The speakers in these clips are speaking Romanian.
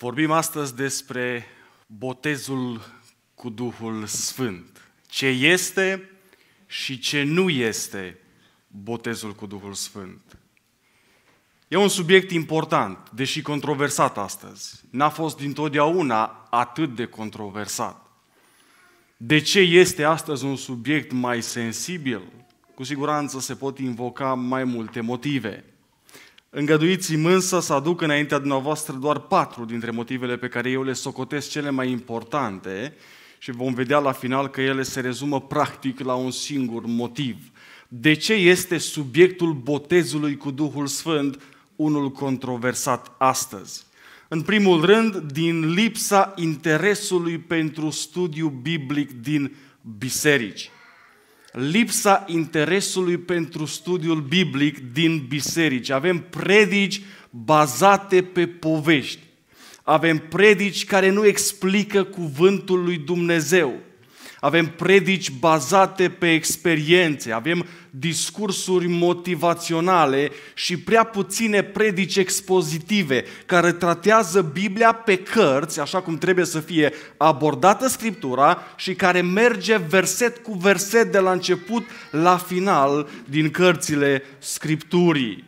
Vorbim astăzi despre botezul cu Duhul Sfânt. Ce este și ce nu este botezul cu Duhul Sfânt. E un subiect important, deși controversat astăzi. N-a fost dintotdeauna atât de controversat. De ce este astăzi un subiect mai sensibil? Cu siguranță se pot invoca mai multe motive. Îngăduiți-mi însă să aduc înaintea dumneavoastră doar patru dintre motivele pe care eu le socotesc cele mai importante și vom vedea la final că ele se rezumă practic la un singur motiv. De ce este subiectul botezului cu Duhul Sfânt unul controversat astăzi? În primul rând, din lipsa interesului pentru studiu biblic din biserici lipsa interesului pentru studiul biblic din biserici. Avem predici bazate pe povești. Avem predici care nu explică cuvântul lui Dumnezeu avem predici bazate pe experiențe, avem discursuri motivaționale și prea puține predici expozitive care tratează Biblia pe cărți, așa cum trebuie să fie abordată Scriptura și care merge verset cu verset de la început la final din cărțile Scripturii.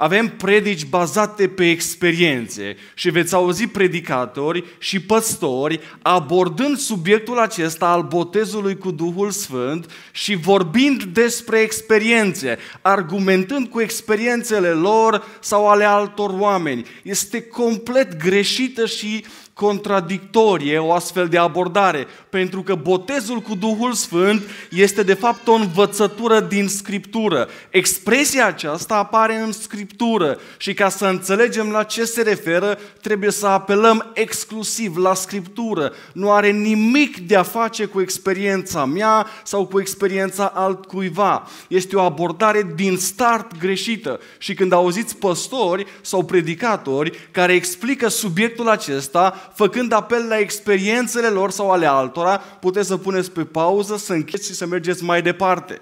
Avem predici bazate pe experiențe și veți auzi predicatori și păstori abordând subiectul acesta al botezului cu Duhul Sfânt și vorbind despre experiențe, argumentând cu experiențele lor sau ale altor oameni. Este complet greșită și contradictorie o astfel de abordare, pentru că botezul cu Duhul Sfânt este de fapt o învățătură din Scriptură. Expresia aceasta apare în Scriptură și ca să înțelegem la ce se referă, trebuie să apelăm exclusiv la Scriptură. Nu are nimic de a face cu experiența mea sau cu experiența altcuiva. Este o abordare din start greșită și când auziți păstori sau predicatori care explică subiectul acesta, făcând apel la experiențele lor sau ale altora, puteți să puneți pe pauză, să încheți și să mergeți mai departe.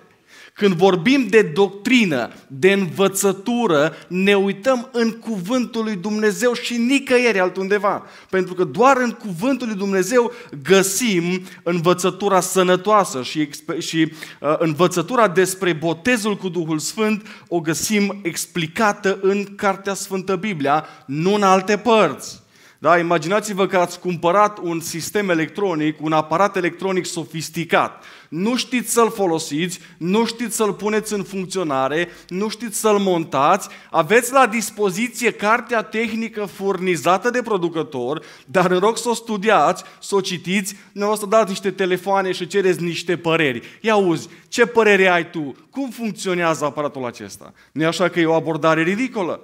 Când vorbim de doctrină, de învățătură, ne uităm în cuvântul lui Dumnezeu și nicăieri altundeva. Pentru că doar în cuvântul lui Dumnezeu găsim învățătura sănătoasă și, și uh, învățătura despre botezul cu Duhul Sfânt o găsim explicată în Cartea Sfântă Biblia, nu în alte părți. Da? Imaginați-vă că ați cumpărat un sistem electronic, un aparat electronic sofisticat. Nu știți să-l folosiți, nu știți să-l puneți în funcționare, nu știți să-l montați. Aveți la dispoziție cartea tehnică furnizată de producător, dar în rog să o studiați, să o citiți, ne o să dați niște telefoane și cereți niște păreri. Ia uzi, ce părere ai tu? Cum funcționează aparatul acesta? nu e așa că e o abordare ridicolă?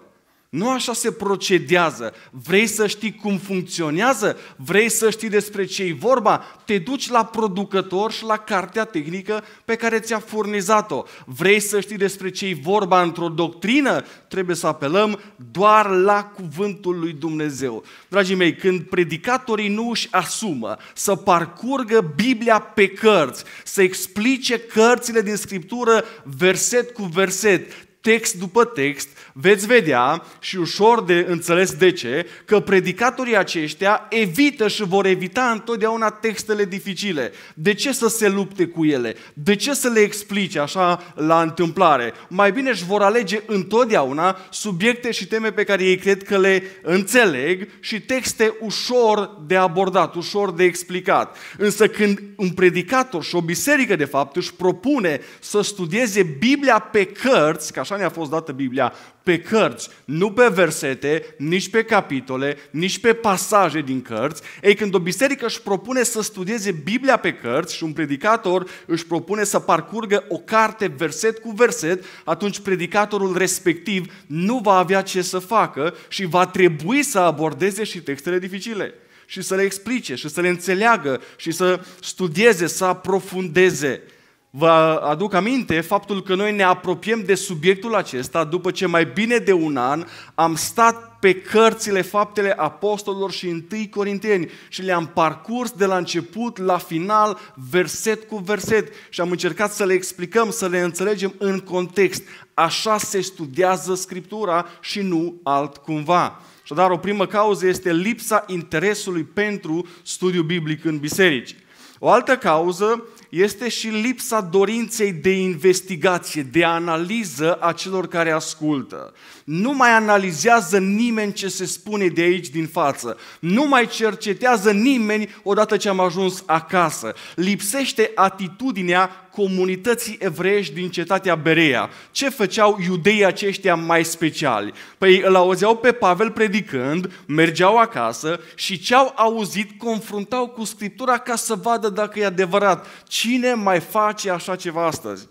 Nu așa se procedează. Vrei să știi cum funcționează? Vrei să știi despre ce e vorba? Te duci la producător și la cartea tehnică pe care ți-a furnizat-o. Vrei să știi despre ce e vorba într-o doctrină? Trebuie să apelăm doar la cuvântul lui Dumnezeu. Dragii mei, când predicatorii nu își asumă să parcurgă Biblia pe cărți, să explice cărțile din Scriptură verset cu verset, text după text, Veți vedea și ușor de înțeles de ce, că predicatorii aceștia evită și vor evita întotdeauna textele dificile. De ce să se lupte cu ele? De ce să le explice așa la întâmplare? Mai bine își vor alege întotdeauna subiecte și teme pe care ei cred că le înțeleg și texte ușor de abordat, ușor de explicat. Însă când un predicator și o biserică de fapt își propune să studieze Biblia pe cărți, că așa ne-a fost dată Biblia, pe cărți, nu pe versete, nici pe capitole, nici pe pasaje din cărți. Ei, când o biserică își propune să studieze Biblia pe cărți și un predicator își propune să parcurgă o carte verset cu verset, atunci predicatorul respectiv nu va avea ce să facă și va trebui să abordeze și textele dificile și să le explice și să le înțeleagă și să studieze, să aprofundeze. Vă aduc aminte faptul că noi ne apropiem de subiectul acesta după ce mai bine de un an am stat pe cărțile faptele apostolilor și întâi corinteni și le-am parcurs de la început la final, verset cu verset și am încercat să le explicăm, să le înțelegem în context. Așa se studiază Scriptura și nu altcumva. Și dar o primă cauză este lipsa interesului pentru studiu biblic în biserici. O altă cauză este și lipsa dorinței de investigație, de analiză a celor care ascultă. Nu mai analizează nimeni ce se spune de aici din față. Nu mai cercetează nimeni odată ce am ajuns acasă. Lipsește atitudinea comunității evreiești din cetatea Berea. Ce făceau iudeii aceștia mai speciali? Păi îl auzeau pe Pavel predicând, mergeau acasă și ce au auzit confruntau cu Scriptura ca să vadă dacă e adevărat. Cine mai face așa ceva astăzi?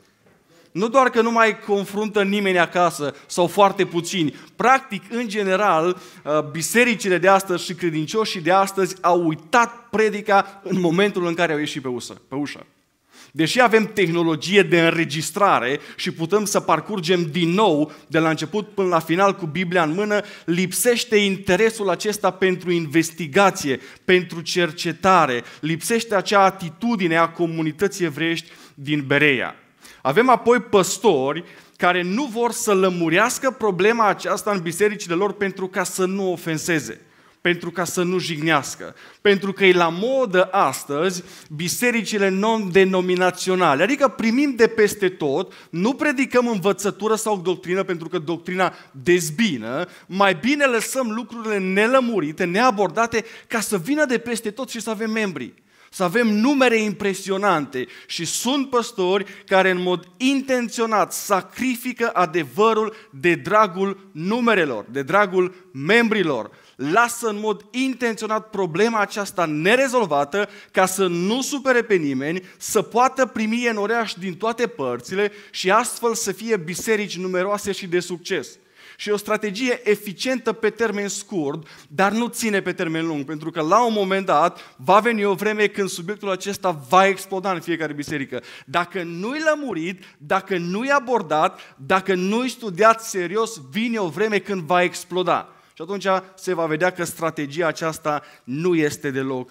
Nu doar că nu mai confruntă nimeni acasă sau foarte puțini, practic, în general, uh, bisericile de astăzi și credincioșii de astăzi au uitat predica în momentul în care au ieșit pe, usă, pe ușă. Deși avem tehnologie de înregistrare și putem să parcurgem din nou de la început până la final cu Biblia în mână, lipsește interesul acesta pentru investigație, pentru cercetare, lipsește acea atitudine a comunității evreiești din Berea. Avem apoi păstori care nu vor să lămurească problema aceasta în bisericile lor pentru ca să nu ofenseze pentru ca să nu jignească. Pentru că e la modă astăzi bisericile non-denominaționale. Adică primim de peste tot, nu predicăm învățătură sau doctrină pentru că doctrina dezbină, mai bine lăsăm lucrurile nelămurite, neabordate, ca să vină de peste tot și să avem membri. Să avem numere impresionante și sunt păstori care în mod intenționat sacrifică adevărul de dragul numerelor, de dragul membrilor lasă în mod intenționat problema aceasta nerezolvată ca să nu supere pe nimeni, să poată primi în din toate părțile și astfel să fie biserici numeroase și de succes. Și o strategie eficientă pe termen scurt, dar nu ține pe termen lung, pentru că la un moment dat va veni o vreme când subiectul acesta va exploda în fiecare biserică. Dacă nu-i lămurit, dacă nu-i abordat, dacă nu-i studiat serios, vine o vreme când va exploda. Și atunci se va vedea că strategia aceasta nu este deloc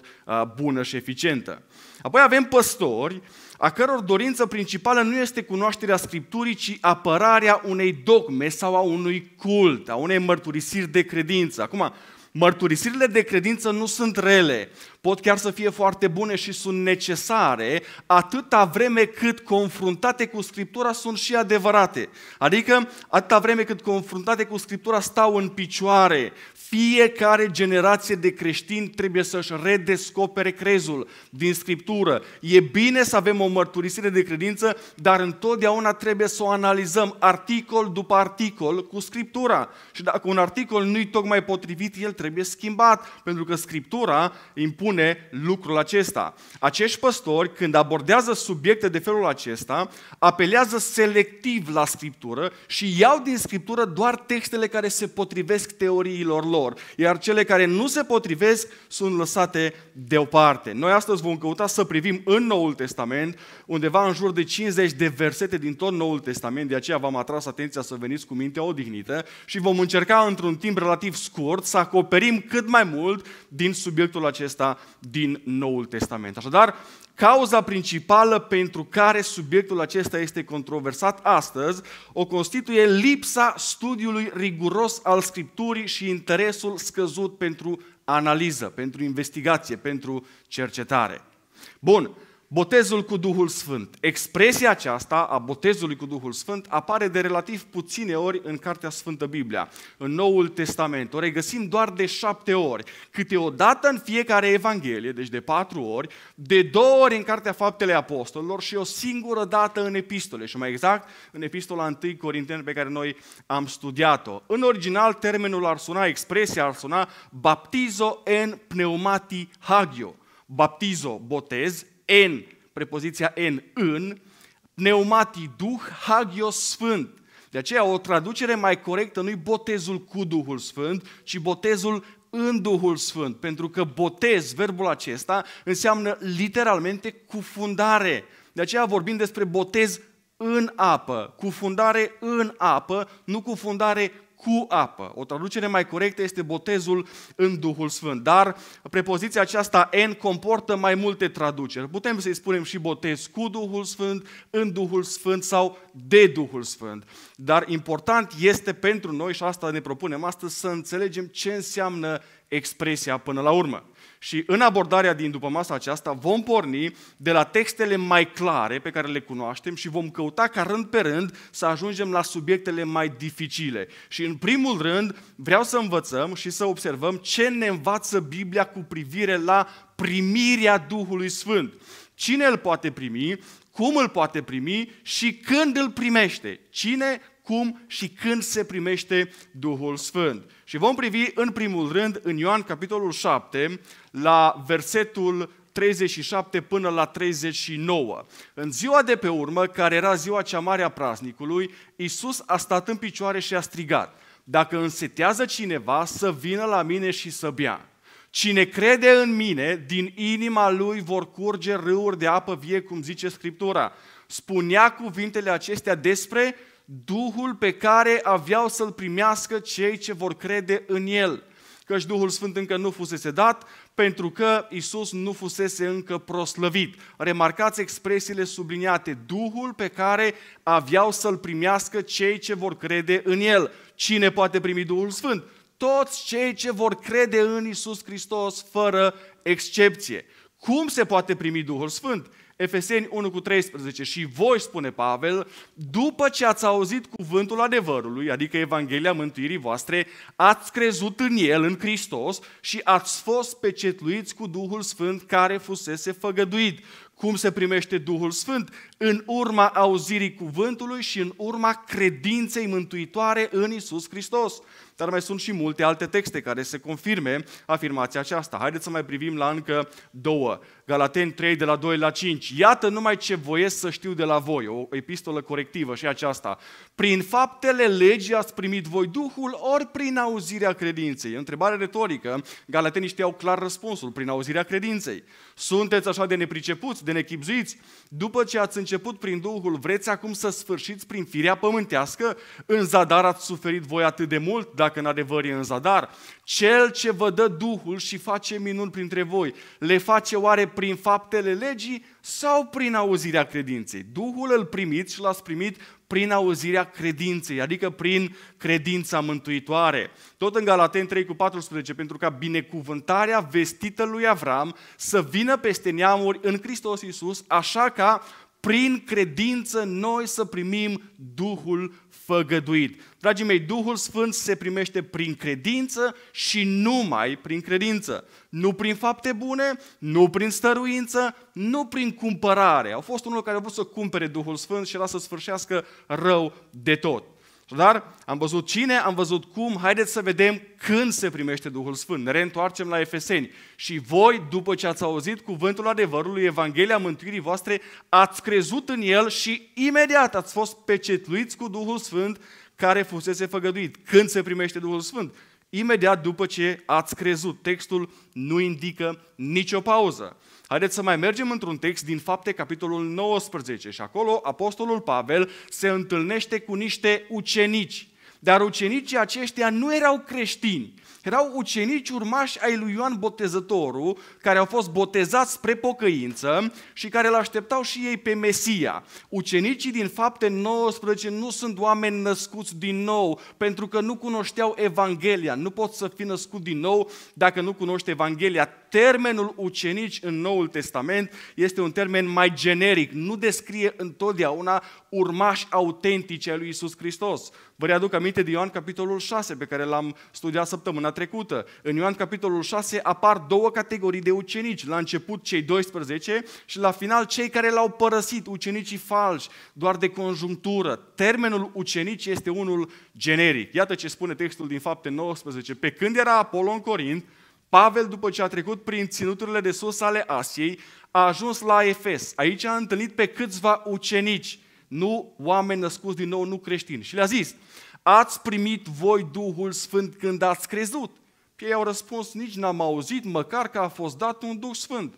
bună și eficientă. Apoi avem păstori a căror dorință principală nu este cunoașterea Scripturii, ci apărarea unei dogme sau a unui cult, a unei mărturisiri de credință. Acum, Mărturisirile de credință nu sunt rele, pot chiar să fie foarte bune și sunt necesare atâta vreme cât confruntate cu Scriptura sunt și adevărate. Adică atâta vreme cât confruntate cu Scriptura stau în picioare, fiecare generație de creștini trebuie să-și redescopere crezul din Scriptură. E bine să avem o mărturisire de credință, dar întotdeauna trebuie să o analizăm articol după articol cu Scriptura. Și dacă un articol nu-i tocmai potrivit, el trebuie schimbat, pentru că Scriptura impune lucrul acesta. Acești păstori, când abordează subiecte de felul acesta, apelează selectiv la Scriptură și iau din Scriptură doar textele care se potrivesc teoriilor lor lor, iar cele care nu se potrivesc sunt lăsate deoparte. Noi astăzi vom căuta să privim în Noul Testament, undeva în jur de 50 de versete din tot Noul Testament, de aceea v-am atras atenția să veniți cu mintea odihnită și vom încerca într-un timp relativ scurt să acoperim cât mai mult din subiectul acesta din Noul Testament. Așadar, Cauza principală pentru care subiectul acesta este controversat astăzi o constituie lipsa studiului riguros al Scripturii și interesul scăzut pentru analiză, pentru investigație, pentru cercetare. Bun, Botezul cu Duhul Sfânt. Expresia aceasta a botezului cu Duhul Sfânt apare de relativ puține ori în Cartea Sfântă Biblia, în Noul Testament. O regăsim doar de șapte ori, câte o dată în fiecare Evanghelie, deci de patru ori, de două ori în Cartea Faptele Apostolilor și o singură dată în epistole, și mai exact în epistola 1 Corinteni pe care noi am studiat-o. În original, termenul ar suna, expresia ar suna baptizo en pneumati hagio, baptizo, botez, în, prepoziția în, în, pneumatii, Duh, hagios, Sfânt. De aceea o traducere mai corectă nu-i botezul cu Duhul Sfânt, ci botezul în Duhul Sfânt, pentru că botez, verbul acesta, înseamnă literalmente cufundare. De aceea vorbim despre botez în apă, cufundare în apă, nu cufundare cu apă. O traducere mai corectă este botezul în Duhul Sfânt, dar prepoziția aceasta N comportă mai multe traduceri. Putem să-i spunem și botez cu Duhul Sfânt, în Duhul Sfânt sau de Duhul Sfânt. Dar important este pentru noi, și asta ne propunem astăzi, să înțelegem ce înseamnă expresia până la urmă. Și în abordarea din după masa aceasta vom porni de la textele mai clare pe care le cunoaștem și vom căuta ca rând pe rând să ajungem la subiectele mai dificile. Și în primul rând vreau să învățăm și să observăm ce ne învață Biblia cu privire la primirea Duhului Sfânt. Cine îl poate primi, cum îl poate primi și când îl primește. Cine, cum și când se primește Duhul Sfânt. Și vom privi în primul rând în Ioan capitolul 7 la versetul 37 până la 39. În ziua de pe urmă, care era ziua cea mare a praznicului, Iisus a stat în picioare și a strigat, Dacă însetează cineva să vină la mine și să bea. Cine crede în mine, din inima lui vor curge râuri de apă vie, cum zice Scriptura. Spunea cuvintele acestea despre Duhul pe care aveau să-l primească cei ce vor crede în El. Căci Duhul Sfânt încă nu fusese dat, pentru că Isus nu fusese încă proslăvit. Remarcați expresiile subliniate, Duhul pe care aveau să-l primească cei ce vor crede în El. Cine poate primi Duhul Sfânt? Toți cei ce vor crede în Isus Hristos, fără excepție. Cum se poate primi Duhul Sfânt? Efeseni 1 cu 13, și voi, spune Pavel, după ce ați auzit cuvântul adevărului, adică Evanghelia mântuirii voastre, ați crezut în el, în Hristos, și ați fost pecetluiți cu Duhul Sfânt care fusese făgăduit. Cum se primește Duhul Sfânt? În urma auzirii cuvântului și în urma credinței mântuitoare în Isus Hristos dar mai sunt și multe alte texte care se confirme afirmația aceasta. Haideți să mai privim la încă două. Galateni 3, de la 2 la 5. Iată numai ce voiesc să știu de la voi. O epistolă corectivă și aceasta. Prin faptele legii ați primit voi Duhul, ori prin auzirea credinței. Întrebare retorică. Galatenii știau clar răspunsul. Prin auzirea credinței. Sunteți așa de nepricepuți, de nechipzuiți? După ce ați început prin Duhul, vreți acum să sfârșiți prin firea pământească? În zadar ați suferit voi atât de mult, dacă dacă în adevăr e în zadar. Cel ce vă dă Duhul și face minuni printre voi, le face oare prin faptele legii sau prin auzirea credinței? Duhul îl primiți și l-ați primit prin auzirea credinței, adică prin credința mântuitoare. Tot în Galaten 3 cu 14, pentru ca binecuvântarea vestită lui Avram să vină peste neamuri în Hristos Iisus, așa ca prin credință noi să primim Duhul făgăduit. Dragii mei, Duhul Sfânt se primește prin credință și numai prin credință. Nu prin fapte bune, nu prin stăruință, nu prin cumpărare. Au fost unul care a vrut să cumpere Duhul Sfânt și era să sfârșească rău de tot. Dar am văzut cine, am văzut cum, haideți să vedem când se primește Duhul Sfânt. Ne reîntoarcem la Efeseni. Și voi, după ce ați auzit cuvântul adevărului, Evanghelia mântuirii voastre, ați crezut în el și imediat ați fost pecetluiți cu Duhul Sfânt, care fusese făgăduit. Când se primește Duhul Sfânt? Imediat după ce ați crezut. Textul nu indică nicio pauză. Haideți să mai mergem într-un text din Fapte, capitolul 19. Și acolo Apostolul Pavel se întâlnește cu niște ucenici. Dar ucenicii aceștia nu erau creștini erau ucenici urmași ai lui Ioan Botezătorul, care au fost botezați spre pocăință și care îl așteptau și ei pe Mesia. Ucenicii din fapte 19 nu sunt oameni născuți din nou, pentru că nu cunoșteau Evanghelia. Nu pot să fi născut din nou dacă nu cunoști Evanghelia termenul ucenici în Noul Testament este un termen mai generic, nu descrie întotdeauna urmași autentici ai lui Isus Hristos. Vă readuc aminte de Ioan capitolul 6, pe care l-am studiat săptămâna trecută. În Ioan capitolul 6 apar două categorii de ucenici. La început cei 12 și la final cei care l-au părăsit, ucenicii falși, doar de conjunctură. Termenul ucenici este unul generic. Iată ce spune textul din fapte 19. Pe când era Apollo în Corint, Pavel, după ce a trecut prin ținuturile de sus ale Asiei, a ajuns la Efes. Aici a întâlnit pe câțiva ucenici, nu oameni născuți din nou, nu creștini. Și le-a zis, ați primit voi Duhul Sfânt când ați crezut? Ei au răspuns, nici n-am auzit, măcar că a fost dat un Duh Sfânt.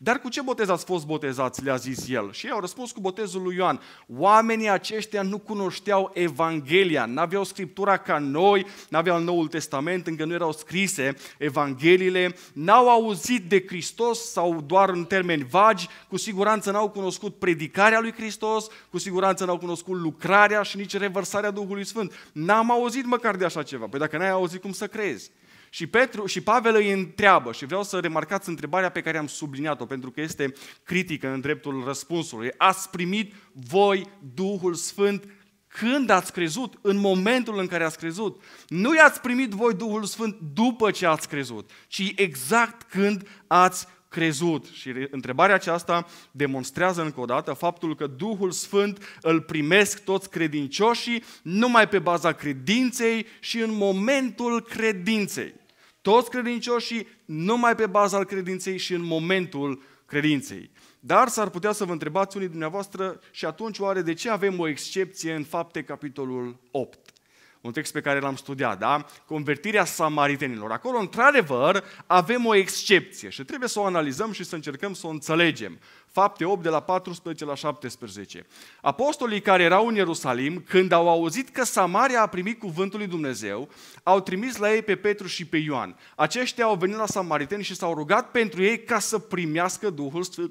Dar cu ce botez ați fost botezați, le-a zis el. Și ei au răspuns cu botezul lui Ioan. Oamenii aceștia nu cunoșteau Evanghelia, n-aveau Scriptura ca noi, n-aveau Noul Testament, încă nu erau scrise Evangheliile, n-au auzit de Hristos sau doar în termeni vagi, cu siguranță n-au cunoscut predicarea lui Hristos, cu siguranță n-au cunoscut lucrarea și nici revărsarea Duhului Sfânt. N-am auzit măcar de așa ceva. Păi dacă n-ai auzit, cum să crezi? Și, Petru, și Pavel îi întreabă, și vreau să remarcați întrebarea pe care am subliniat-o, pentru că este critică în dreptul răspunsului. Ați primit voi Duhul Sfânt când ați crezut, în momentul în care ați crezut. Nu i-ați primit voi Duhul Sfânt după ce ați crezut, ci exact când ați crezut. Și întrebarea aceasta demonstrează încă o dată faptul că Duhul Sfânt îl primesc toți credincioșii numai pe baza credinței și în momentul credinței toți credincioșii numai pe baza al credinței și în momentul credinței. Dar s-ar putea să vă întrebați unii dumneavoastră și atunci oare de ce avem o excepție în fapte capitolul 8? un text pe care l-am studiat, da? Convertirea samaritenilor. Acolo, într-adevăr, avem o excepție și trebuie să o analizăm și să încercăm să o înțelegem. Fapte 8 de la 14 la 17. Apostolii care erau în Ierusalim, când au auzit că Samaria a primit cuvântul lui Dumnezeu, au trimis la ei pe Petru și pe Ioan. Aceștia au venit la samariteni și s-au rugat pentru ei ca să primească Duhul Sfânt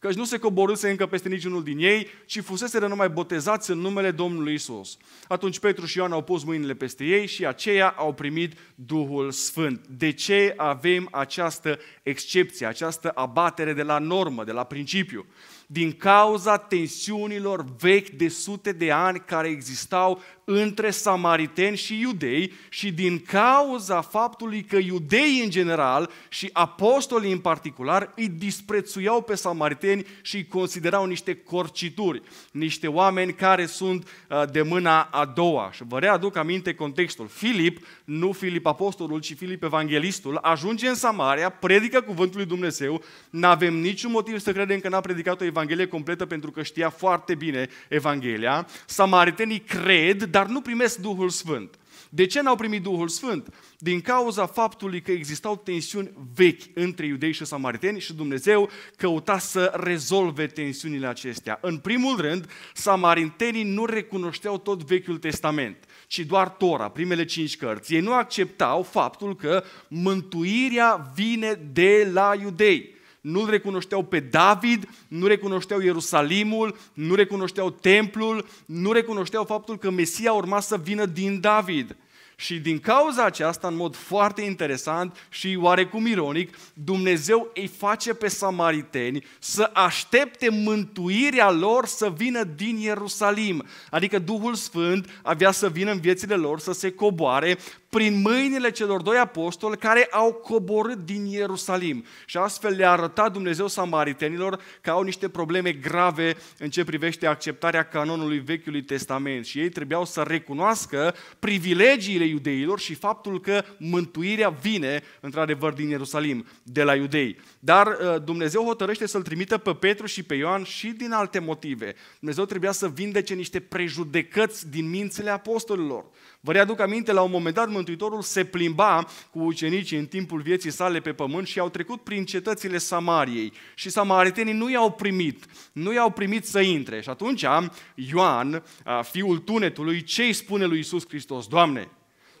căci nu se coborâse încă peste niciunul din ei, ci fuseseră numai botezați în numele Domnului Isus. Atunci Petru și Ioan au pus mâinile peste ei și aceia au primit Duhul Sfânt. De ce avem această excepție, această abatere de la normă, de la principiu? din cauza tensiunilor vechi de sute de ani care existau între samariteni și iudei și din cauza faptului că iudeii în general și apostolii în particular îi disprețuiau pe samariteni și îi considerau niște corcituri, niște oameni care sunt uh, de mâna a doua. Și vă readuc aminte contextul. Filip, nu Filip apostolul, ci Filip evanghelistul, ajunge în Samaria, predică cuvântul lui Dumnezeu, nu avem niciun motiv să credem că n-a predicat o evanghelie Evanghelie completă pentru că știa foarte bine Evanghelia. Samaritenii cred, dar nu primesc Duhul Sfânt. De ce n-au primit Duhul Sfânt? Din cauza faptului că existau tensiuni vechi între iudei și samariteni și Dumnezeu căuta să rezolve tensiunile acestea. În primul rând, samaritenii nu recunoșteau tot Vechiul Testament, ci doar Tora, primele cinci cărți. Ei nu acceptau faptul că mântuirea vine de la iudei. Nu-l recunoșteau pe David, nu recunoșteau Ierusalimul, nu recunoșteau templul, nu recunoșteau faptul că Mesia urma să vină din David. Și din cauza aceasta, în mod foarte interesant și oarecum ironic, Dumnezeu îi face pe samariteni să aștepte mântuirea lor să vină din Ierusalim. Adică Duhul Sfânt avea să vină în viețile lor, să se coboare prin mâinile celor doi apostoli care au coborât din Ierusalim. Și astfel le-a arătat Dumnezeu samaritenilor că au niște probleme grave în ce privește acceptarea canonului Vechiului Testament și ei trebuiau să recunoască privilegiile iudeilor și faptul că mântuirea vine într-adevăr din Ierusalim, de la iudei. Dar uh, Dumnezeu hotărăște să-l trimită pe Petru și pe Ioan și din alte motive. Dumnezeu trebuia să vindece niște prejudecăți din mințile apostolilor. Vă readuc aminte, la un moment dat Mântuitorul se plimba cu ucenicii în timpul vieții sale pe pământ și au trecut prin cetățile Samariei și samaritenii nu i-au primit, nu i-au primit să intre. Și atunci Ioan, fiul tunetului, ce îi spune lui Isus Hristos? Doamne,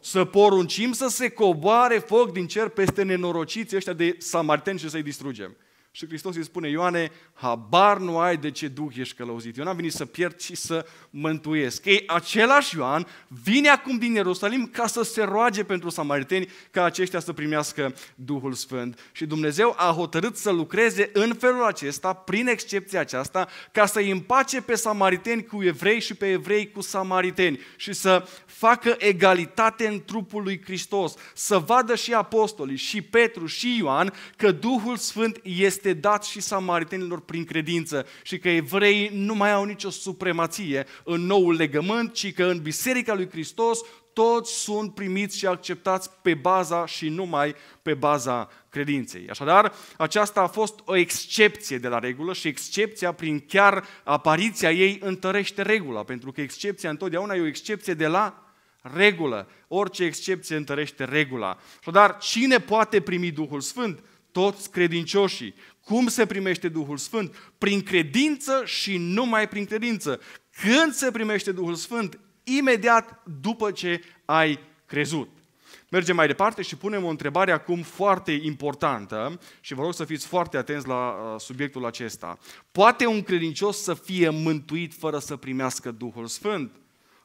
să poruncim să se coboare foc din cer peste nenorociți ăștia de samariteni și să-i distrugem. Și Hristos îi spune, Ioane, habar nu ai de ce duh ești călăuzit. Eu n-am venit să pierd, ci să mântuiesc. Ei, același Ioan vine acum din Ierusalim ca să se roage pentru samariteni, ca aceștia să primească Duhul Sfânt. Și Dumnezeu a hotărât să lucreze în felul acesta, prin excepția aceasta, ca să îi împace pe samariteni cu evrei și pe evrei cu samariteni și să facă egalitate în trupul lui Hristos, să vadă și apostolii, și Petru, și Ioan, că Duhul Sfânt este este dat și samaritenilor prin credință și că evreii nu mai au nicio supremație în noul legământ, ci că în Biserica lui Hristos toți sunt primiți și acceptați pe baza și numai pe baza credinței. Așadar, aceasta a fost o excepție de la regulă și excepția prin chiar apariția ei întărește regula, pentru că excepția întotdeauna e o excepție de la regulă. Orice excepție întărește regula. Așadar, cine poate primi Duhul Sfânt? Toți credincioșii, cum se primește Duhul Sfânt? Prin credință și numai prin credință. Când se primește Duhul Sfânt? Imediat după ce ai crezut. Mergem mai departe și punem o întrebare acum foarte importantă și vă rog să fiți foarte atenți la uh, subiectul acesta. Poate un credincios să fie mântuit fără să primească Duhul Sfânt?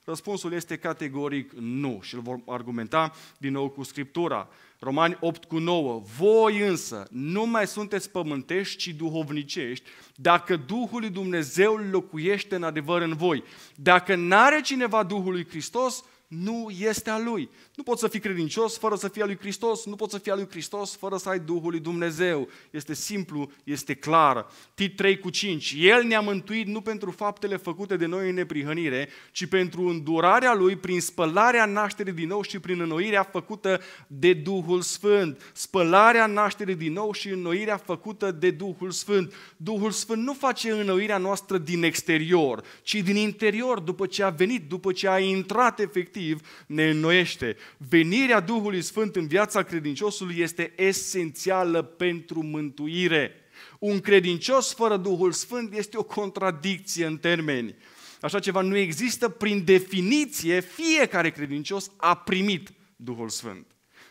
Răspunsul este categoric nu și îl vom argumenta din nou cu Scriptura. Romani 8 cu 9. Voi însă nu mai sunteți pământești, ci duhovnicești, dacă Duhul lui Dumnezeu locuiește în adevăr în voi. Dacă n-are cineva Duhul lui Hristos, nu este a Lui. Nu poți să fii credincios fără să fii al Lui Hristos, nu poți să fii al Lui Hristos fără să ai Duhul Lui Dumnezeu. Este simplu, este clar. Tit 3 cu 5. El ne-a mântuit nu pentru faptele făcute de noi în neprihănire, ci pentru îndurarea Lui prin spălarea nașterii din nou și prin înnoirea făcută de Duhul Sfânt. Spălarea nașterii din nou și înnoirea făcută de Duhul Sfânt. Duhul Sfânt nu face înnoirea noastră din exterior, ci din interior, după ce a venit, după ce a intrat efectiv activ ne înnoiește. Venirea Duhului Sfânt în viața credinciosului este esențială pentru mântuire. Un credincios fără Duhul Sfânt este o contradicție în termeni. Așa ceva nu există prin definiție, fiecare credincios a primit Duhul Sfânt.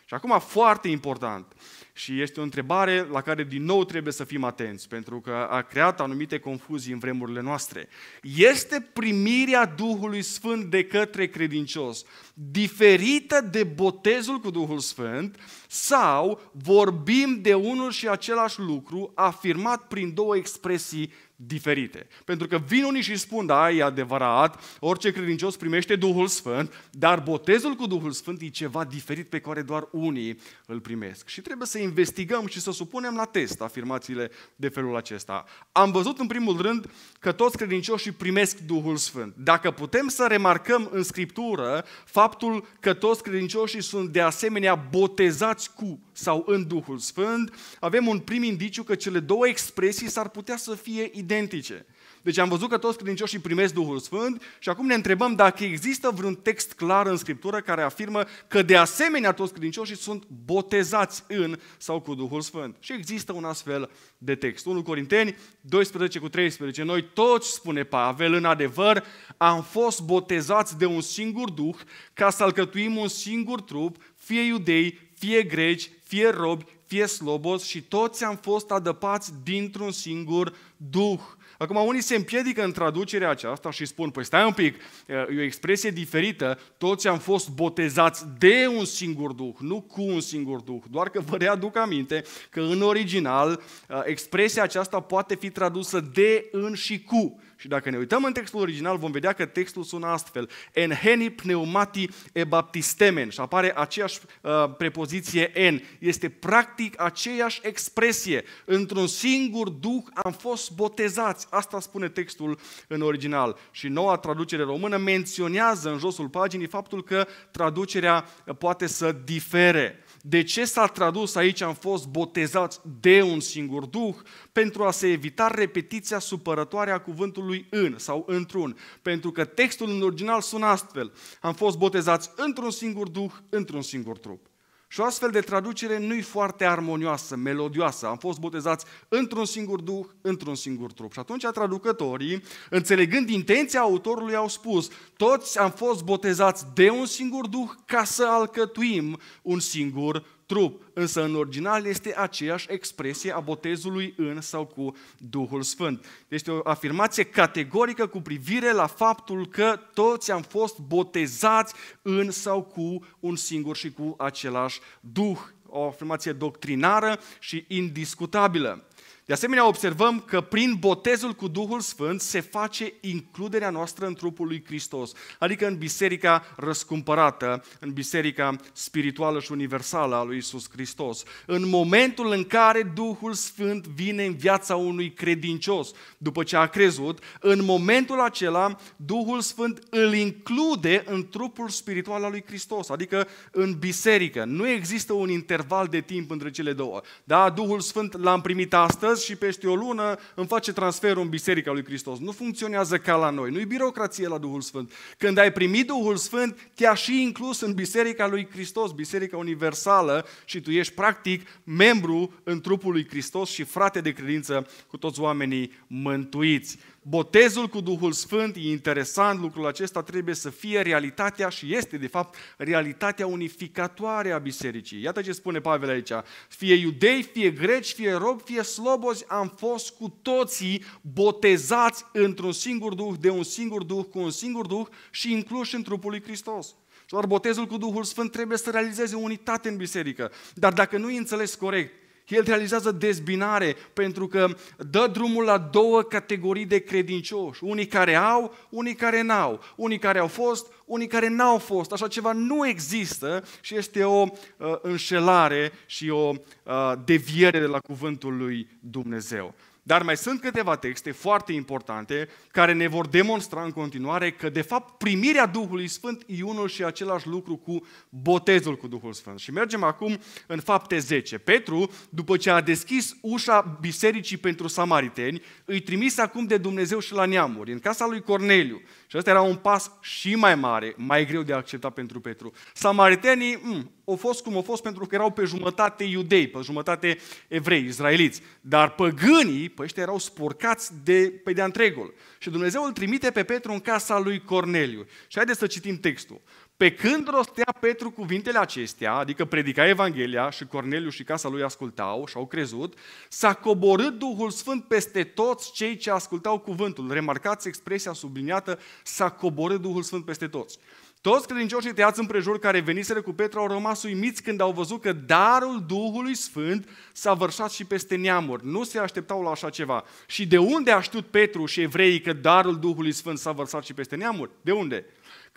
Și acum, foarte important, și este o întrebare la care din nou trebuie să fim atenți, pentru că a creat anumite confuzii în vremurile noastre. Este primirea Duhului Sfânt de către credincios diferită de botezul cu Duhul Sfânt sau vorbim de unul și același lucru afirmat prin două expresii diferite. Pentru că vin unii și spun, da, e adevărat, orice credincios primește Duhul Sfânt, dar botezul cu Duhul Sfânt e ceva diferit pe care doar unii îl primesc. Și trebuie să investigăm și să supunem la test afirmațiile de felul acesta. Am văzut în primul rând că toți credincioșii primesc Duhul Sfânt. Dacă putem să remarcăm în Scriptură faptul că toți credincioșii sunt de asemenea botezați cu sau în Duhul Sfânt, avem un prim indiciu că cele două expresii s-ar putea să fie identice. Deci am văzut că toți credincioșii primesc Duhul Sfânt și acum ne întrebăm dacă există vreun text clar în Scriptură care afirmă că de asemenea toți credincioșii sunt botezați în sau cu Duhul Sfânt. Și există un astfel de text. 1 Corinteni 12 cu 13. Noi toți, spune Pavel, în adevăr, am fost botezați de un singur Duh ca să alcătuim un singur trup, fie iudei, fie greci, fie robi, fie slobos și toți am fost adăpați dintr-un singur duh. Acum, unii se împiedică în traducerea aceasta și spun, păi stai un pic, e o expresie diferită, toți am fost botezați de un singur Duh, nu cu un singur Duh, doar că vă readuc aminte că în original expresia aceasta poate fi tradusă de, în și cu. Și dacă ne uităm în textul original, vom vedea că textul sună astfel. Enheni pneumati e baptistemen. Și apare aceeași uh, prepoziție en. Este practic aceeași expresie. Într-un singur duh am fost botezați. Asta spune textul în original. Și noua traducere română menționează în josul paginii faptul că traducerea poate să difere. De ce s-a tradus aici am fost botezați de un singur Duh? Pentru a se evita repetiția supărătoare a cuvântului în sau într-un. Pentru că textul în original sună astfel. Am fost botezați într-un singur Duh, într-un singur trup. Și o astfel de traducere nu-i foarte armonioasă, melodioasă. Am fost botezați într-un singur duh, într-un singur trup. Și atunci traducătorii, înțelegând intenția autorului, au spus, toți am fost botezați de un singur duh ca să alcătuim un singur trup, însă în original este aceeași expresie a botezului în sau cu Duhul Sfânt. Este o afirmație categorică cu privire la faptul că toți am fost botezați în sau cu un singur și cu același Duh. O afirmație doctrinară și indiscutabilă. De asemenea, observăm că prin botezul cu Duhul Sfânt se face includerea noastră în trupul lui Hristos, adică în biserica răscumpărată, în biserica spirituală și universală a lui Isus Hristos. În momentul în care Duhul Sfânt vine în viața unui credincios, după ce a crezut, în momentul acela Duhul Sfânt îl include în trupul spiritual al lui Hristos, adică în biserică. Nu există un interval de timp între cele două. Da, Duhul Sfânt l-am primit astăzi, astăzi și peste o lună îmi face transferul în Biserica lui Hristos. Nu funcționează ca la noi. Nu-i birocrație la Duhul Sfânt. Când ai primit Duhul Sfânt, te-a și inclus în Biserica lui Hristos, Biserica Universală și tu ești practic membru în trupul lui Hristos și frate de credință cu toți oamenii mântuiți botezul cu Duhul Sfânt, e interesant lucrul acesta, trebuie să fie realitatea și este, de fapt, realitatea unificatoare a bisericii. Iată ce spune Pavel aici. Fie iudei, fie greci, fie rob, fie slobozi, am fost cu toții botezați într-un singur Duh, de un singur Duh, cu un singur Duh și incluși în trupul lui Hristos. Și doar botezul cu Duhul Sfânt trebuie să realizeze unitate în biserică. Dar dacă nu-i înțeles corect, el realizează dezbinare pentru că dă drumul la două categorii de credincioși. Unii care au, unii care n-au. Unii care au fost, unii care n-au fost. Așa ceva nu există și este o uh, înșelare și o uh, deviere de la cuvântul lui Dumnezeu. Dar mai sunt câteva texte foarte importante care ne vor demonstra în continuare că, de fapt, primirea Duhului Sfânt e unul și același lucru cu botezul cu Duhul Sfânt. Și mergem acum în fapte 10. Petru, după ce a deschis ușa bisericii pentru samariteni, îi trimis acum de Dumnezeu și la neamuri, în casa lui Corneliu. Și ăsta era un pas și mai mare, mai greu de acceptat pentru Petru. Samaritenii, mh, mm, au fost cum au fost pentru că erau pe jumătate iudei, pe jumătate evrei, izraeliți. Dar păgânii, pe ăștia erau sporcați de, pe de întregul. Și Dumnezeu îl trimite pe Petru în casa lui Corneliu. Și haideți să citim textul. Pe când rostea Petru cuvintele acestea, adică predica Evanghelia și Corneliu și casa lui ascultau și au crezut, s-a coborât Duhul Sfânt peste toți cei ce ascultau cuvântul. Remarcați expresia subliniată, s-a coborât Duhul Sfânt peste toți. Toți credincioșii tăiați împrejur care venisele cu Petru au rămas uimiți când au văzut că darul Duhului Sfânt s-a vărsat și peste neamuri. Nu se așteptau la așa ceva. Și de unde a știut Petru și evreii că darul Duhului Sfânt s-a vărsat și peste neamuri? De unde?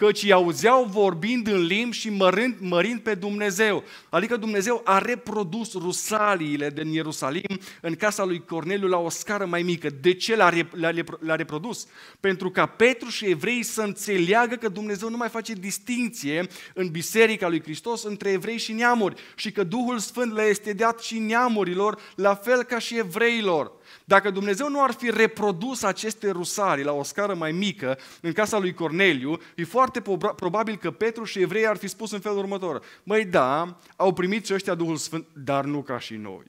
căci îi auzeau vorbind în limbi și mărind, mărind pe Dumnezeu. Adică Dumnezeu a reprodus rusaliile din Ierusalim în casa lui Corneliu la o scară mai mică. De ce l-a, l-a, l-a reprodus? Pentru ca Petru și evrei să înțeleagă că Dumnezeu nu mai face distinție în biserica lui Hristos între evrei și neamuri și că Duhul Sfânt le este dat și neamurilor, la fel ca și evreilor. Dacă Dumnezeu nu ar fi reprodus aceste rusari la o scară mai mică în casa lui Corneliu, e foarte probabil că Petru și evrei ar fi spus în felul următor. Măi da, au primit și ăștia Duhul Sfânt, dar nu ca și noi.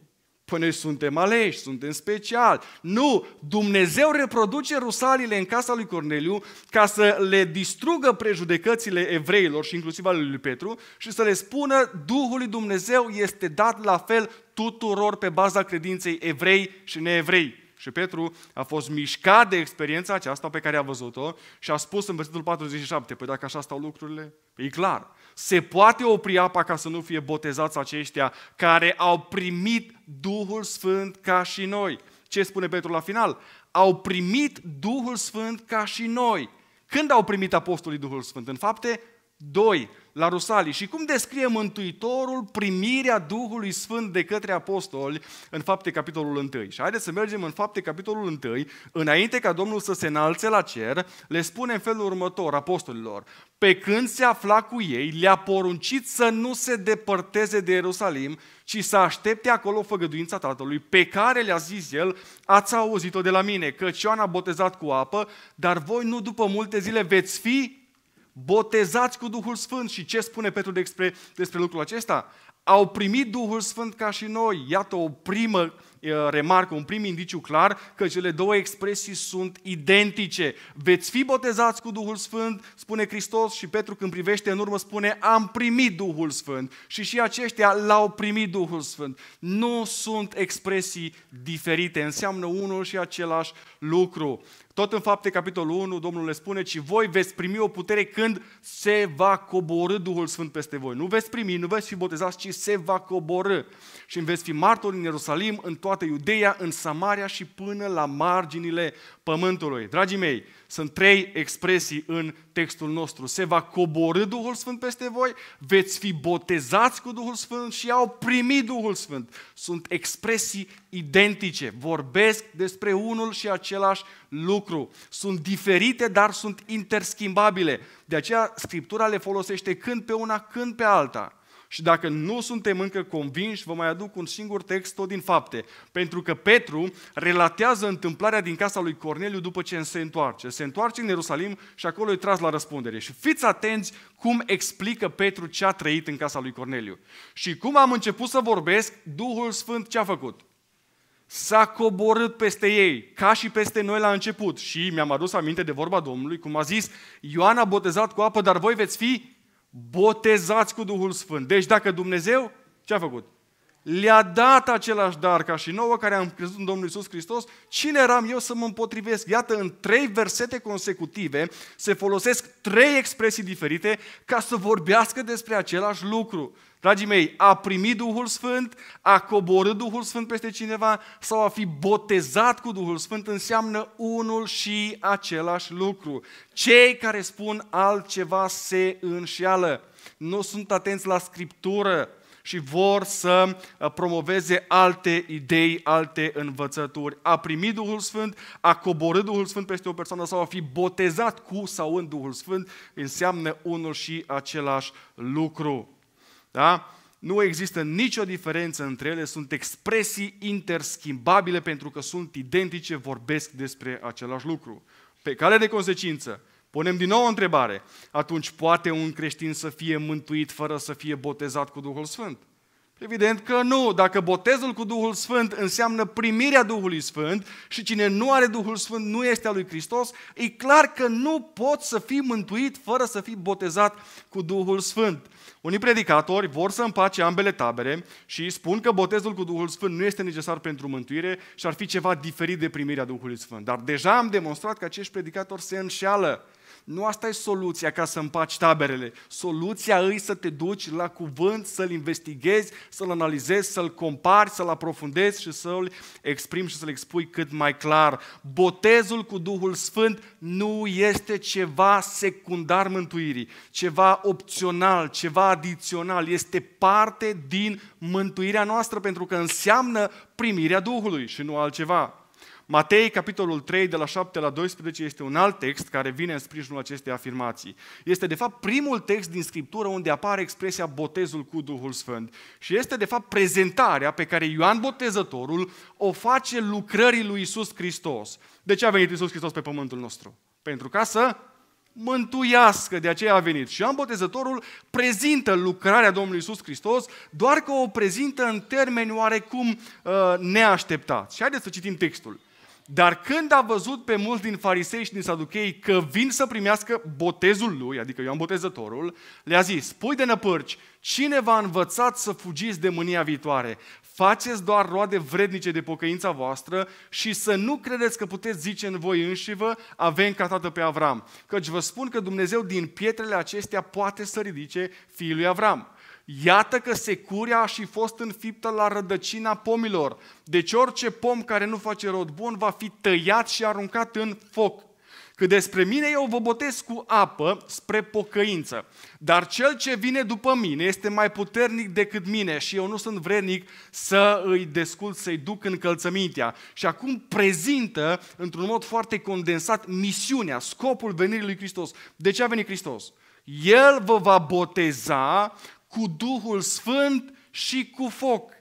Păi noi suntem aleși, suntem special. Nu, Dumnezeu reproduce rusalile în casa lui Corneliu ca să le distrugă prejudecățile evreilor și inclusiv ale lui Petru și să le spună Duhul lui Dumnezeu este dat la fel tuturor pe baza credinței evrei și neevrei. Și Petru a fost mișcat de experiența aceasta pe care a văzut-o și a spus în versetul 47, păi dacă așa stau lucrurile, păi e clar, se poate opri apa ca să nu fie botezați aceștia care au primit Duhul Sfânt ca și noi. Ce spune Petru la final? Au primit Duhul Sfânt ca și noi. Când au primit apostolii Duhul Sfânt? În fapte 2 la Rusalii. Și cum descrie Mântuitorul primirea Duhului Sfânt de către apostoli în fapte capitolul 1. Și haideți să mergem în fapte capitolul 1, înainte ca Domnul să se înalțe la cer, le spune în felul următor apostolilor, pe când se afla cu ei, le-a poruncit să nu se depărteze de Ierusalim, ci să aștepte acolo făgăduința Tatălui, pe care le-a zis el, ați auzit-o de la mine, că Ioan a botezat cu apă, dar voi nu după multe zile veți fi botezați cu Duhul Sfânt. Și ce spune Petru despre, despre lucrul acesta? Au primit Duhul Sfânt ca și noi. Iată o primă remarcă, un prim indiciu clar că cele două expresii sunt identice. Veți fi botezați cu Duhul Sfânt, spune Hristos și Petru când privește în urmă spune am primit Duhul Sfânt și și aceștia l-au primit Duhul Sfânt. Nu sunt expresii diferite, înseamnă unul și același lucru. Tot în fapte, capitolul 1, Domnul le spune, ci voi veți primi o putere când se va coborâ Duhul Sfânt peste voi. Nu veți primi, nu veți fi botezați, ci se va coborâ. Și veți fi martori în Ierusalim, în toată Iudeea, în Samaria și până la marginile pământului. Dragii mei, sunt trei expresii în textul nostru. Se va coborâ Duhul Sfânt peste voi, veți fi botezați cu Duhul Sfânt și au primit Duhul Sfânt. Sunt expresii identice, vorbesc despre unul și același lucru. Sunt diferite, dar sunt interschimbabile. De aceea Scriptura le folosește când pe una, când pe alta. Și dacă nu suntem încă convinși, vă mai aduc un singur text tot din fapte. Pentru că Petru relatează întâmplarea din casa lui Corneliu după ce se întoarce. Se întoarce în Ierusalim și acolo e tras la răspundere. Și fiți atenți cum explică Petru ce a trăit în casa lui Corneliu. Și cum am început să vorbesc, Duhul Sfânt ce a făcut? s-a coborât peste ei, ca și peste noi la început. Și mi-am adus aminte de vorba Domnului, cum a zis, Ioan a botezat cu apă, dar voi veți fi botezați cu Duhul Sfânt. Deci dacă Dumnezeu, ce a făcut? le-a dat același dar ca și nouă care am crezut în Domnul Isus Hristos, cine eram eu să mă împotrivesc? Iată, în trei versete consecutive se folosesc trei expresii diferite ca să vorbească despre același lucru. Dragii mei, a primit Duhul Sfânt, a coborât Duhul Sfânt peste cineva sau a fi botezat cu Duhul Sfânt înseamnă unul și același lucru. Cei care spun altceva se înșeală, nu sunt atenți la Scriptură, și vor să uh, promoveze alte idei, alte învățături. A primi Duhul Sfânt, a coborâ Duhul Sfânt peste o persoană sau a fi botezat cu sau în Duhul Sfânt înseamnă unul și același lucru. Da? Nu există nicio diferență între ele, sunt expresii interschimbabile pentru că sunt identice, vorbesc despre același lucru. Pe care de consecință, Punem din nou o întrebare. Atunci poate un creștin să fie mântuit fără să fie botezat cu Duhul Sfânt? Evident că nu. Dacă botezul cu Duhul Sfânt înseamnă primirea Duhului Sfânt și cine nu are Duhul Sfânt nu este al lui Hristos, e clar că nu poți să fii mântuit fără să fii botezat cu Duhul Sfânt. Unii predicatori vor să împace ambele tabere și spun că botezul cu Duhul Sfânt nu este necesar pentru mântuire și ar fi ceva diferit de primirea Duhului Sfânt. Dar deja am demonstrat că acești predicatori se înșeală. Nu asta e soluția ca să împaci taberele. Soluția e să te duci la cuvânt, să-l investighezi, să-l analizezi, să-l compari, să-l aprofundezi și să-l exprimi și să-l expui cât mai clar. Botezul cu Duhul Sfânt nu este ceva secundar mântuirii, ceva opțional, ceva adițional. Este parte din mântuirea noastră pentru că înseamnă primirea Duhului și nu altceva. Matei, capitolul 3, de la 7 la 12, este un alt text care vine în sprijinul acestei afirmații. Este, de fapt, primul text din Scriptură unde apare expresia botezul cu Duhul Sfânt. Și este, de fapt, prezentarea pe care Ioan Botezătorul o face lucrării lui Isus Hristos. De ce a venit Isus Hristos pe pământul nostru? Pentru ca să mântuiască, de aceea a venit. Și Ioan Botezătorul prezintă lucrarea Domnului Isus Hristos, doar că o prezintă în termeni oarecum uh, neașteptați. Și haideți să citim textul. Dar când a văzut pe mulți din farisei și din saduchei că vin să primească botezul lui, adică Ioan Botezătorul, le-a zis, pui de năpârci, cine v-a învățat să fugiți de mânia viitoare? Faceți doar roade vrednice de pocăința voastră și să nu credeți că puteți zice în voi înșivă, avem ca tată pe Avram. Căci vă spun că Dumnezeu din pietrele acestea poate să ridice fiul lui Avram. Iată că securia și fost înfiptă la rădăcina pomilor. Deci orice pom care nu face rod bun va fi tăiat și aruncat în foc. Că despre mine eu vă botez cu apă spre pocăință, dar cel ce vine după mine este mai puternic decât mine și eu nu sunt vrednic să îi descult, să-i duc încălțămintea. Și acum prezintă, într-un mod foarte condensat, misiunea, scopul venirii lui Hristos. De ce a venit Hristos? El vă va boteza cu Duhul Sfânt și cu foc.